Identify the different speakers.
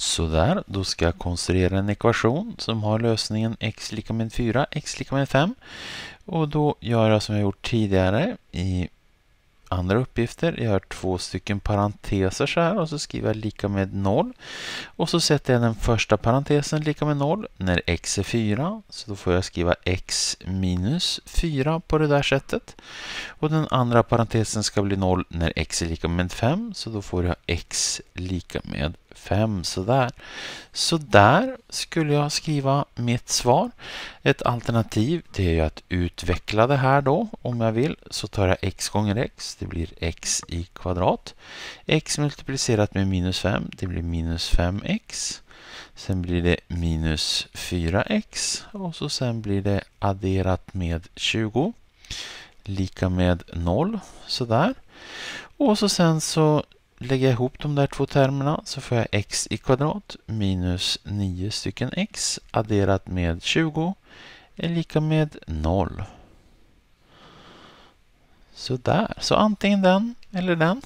Speaker 1: Sådär, då ska jag konstruera en ekvation som har lösningen x lika med 4, x lika med 5. Och då gör jag som jag gjort tidigare i andra uppgifter. Jag gör två stycken parenteser så här och så skriver jag lika med 0. Och så sätter jag den första parentesen lika med 0 när x är 4. Så då får jag skriva x minus 4 på det där sättet. Och den andra parentesen ska bli 0 när x är lika med 5. Så då får jag x lika med 5. Sådär. Så där skulle jag skriva mitt svar. Ett alternativ det är ju att utveckla det här då om jag vill. Så tar jag x gånger x, det blir x i kvadrat. x multiplicerat med minus 5, det blir minus 5x. Sen blir det minus 4x och så sen blir det adderat med 20 lika med 0. Sådär. Och så sen så lägger jag ihop de där två termerna så får jag x i kvadrat minus 9 stycken x adderat med 20 är lika med 0. Så där, så antingen den eller den.